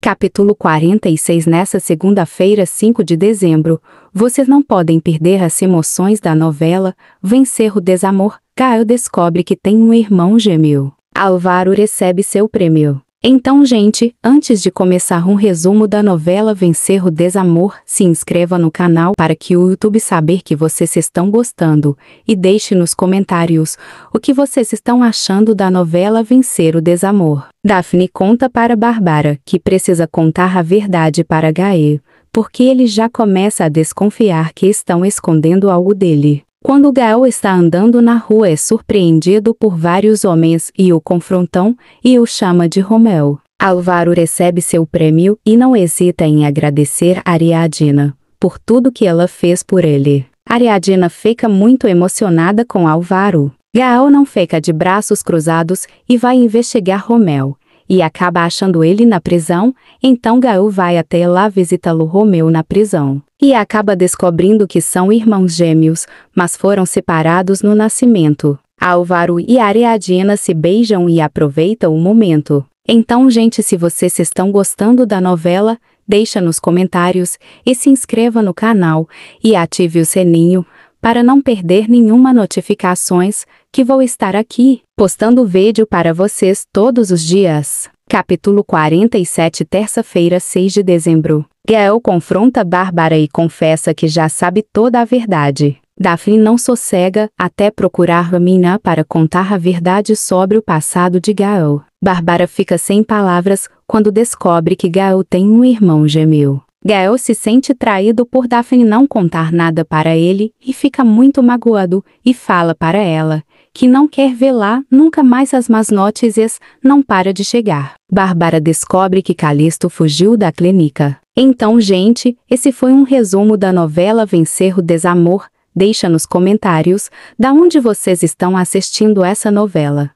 Capítulo 46 Nessa segunda-feira, 5 de dezembro, vocês não podem perder as emoções da novela Vencer o Desamor. Caio descobre que tem um irmão gêmeo. Álvaro recebe seu prêmio. Então, gente, antes de começar um resumo da novela Vencer o Desamor, se inscreva no canal para que o YouTube saber que vocês estão gostando e deixe nos comentários o que vocês estão achando da novela Vencer o Desamor. Daphne conta para Barbara que precisa contar a verdade para Gaê, porque ele já começa a desconfiar que estão escondendo algo dele. Quando Gael está andando na rua é surpreendido por vários homens e o confrontam e o chama de Romeu. Álvaro recebe seu prêmio e não hesita em agradecer Ariadna por tudo que ela fez por ele. Ariadna fica muito emocionada com Álvaro. Gael não fica de braços cruzados e vai investigar Romeu, e acaba achando ele na prisão, então Gaú vai até lá visitá-lo Romeu na prisão. E acaba descobrindo que são irmãos gêmeos, mas foram separados no nascimento. Álvaro e Ariadna se beijam e aproveitam o momento. Então, gente, se vocês estão gostando da novela, deixa nos comentários e se inscreva no canal e ative o sininho para não perder nenhuma notificações que vou estar aqui, postando vídeo para vocês todos os dias. Capítulo 47 Terça-feira 6 de dezembro Gael confronta Bárbara e confessa que já sabe toda a verdade. Daphne não sossega até procurar Romina para contar a verdade sobre o passado de Gael. Bárbara fica sem palavras quando descobre que Gael tem um irmão gêmeo. Gael se sente traído por Daphne não contar nada para ele e fica muito magoado e fala para ela que não quer velar nunca mais as más notícias, não para de chegar. Bárbara descobre que Calixto fugiu da clínica. Então, gente, esse foi um resumo da novela Vencer o Desamor. Deixa nos comentários da onde vocês estão assistindo essa novela.